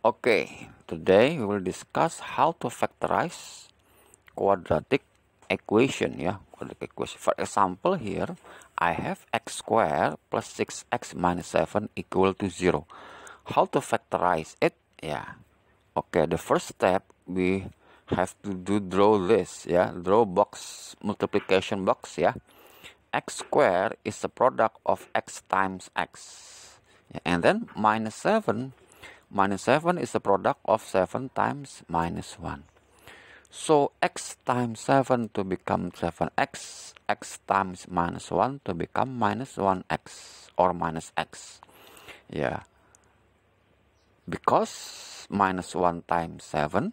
Okay, today we will discuss how to factorize quadratic equation ya, quadratic equation. For example here, I have x squared plus 6x minus 7 equal to 0. How to factorize it? Ya. Yeah. Okay, the first step we have to do draw this ya, yeah. draw box multiplication box ya. Yeah. x squared is the product of x times x. And then minus 7 minus 7 is the product of 7 times minus 1. So x times 7 to become 7x, x times minus 1 to become minus 1x or minus x. Yeah. Because minus 1 times 7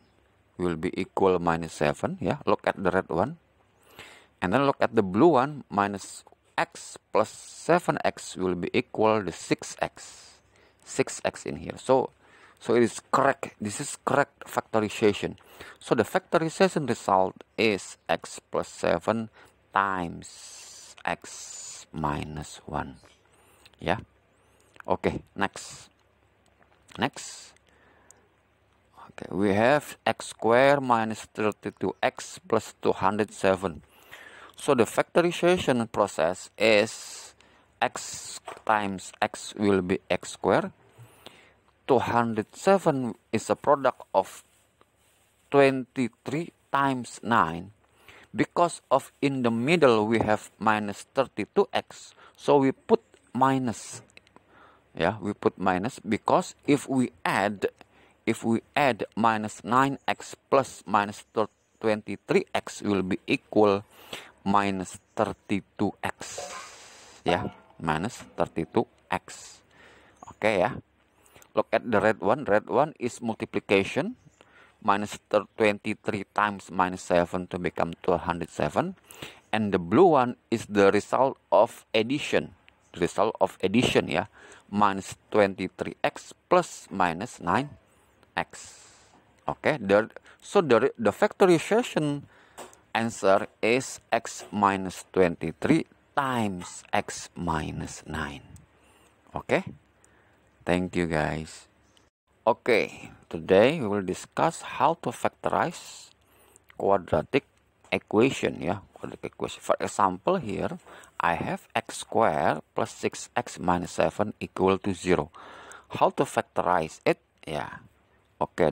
will be equal minus 7. Yeah, look at the red one. And then look at the blue one, minus x plus 7x will be equal to 6x. 6x in here. So so it is correct. This is correct factorization. So the factorization result is x plus 7 times x minus 1. Yeah. Okay, next. Next. Okay, we have x squared minus 32x plus 207. So the factorization process is x times x will be x squared 207 is a product of 23 times 9 because of in the middle we have minus 32x so we put minus yeah we put minus because if we add if we add minus 9x plus minus 23x will be equal minus 32x yeah, minus 32x okay, yeah. Look at the red one. Red one is multiplication. Minus 23 times minus 7 to become 207. And the blue one is the result of addition. result of addition yeah, Minus 23x plus minus 9x. Okay. so the, the factorization answer is x minus 23 times x minus 9. Okay. Thank you guys. Okay, today we will discuss how to factorize quadratic equation ya, quadratic equation. For example here, I have x squared plus 6x minus 7 equal to 0. How to factorize it? Ya. Yeah. Oke, okay,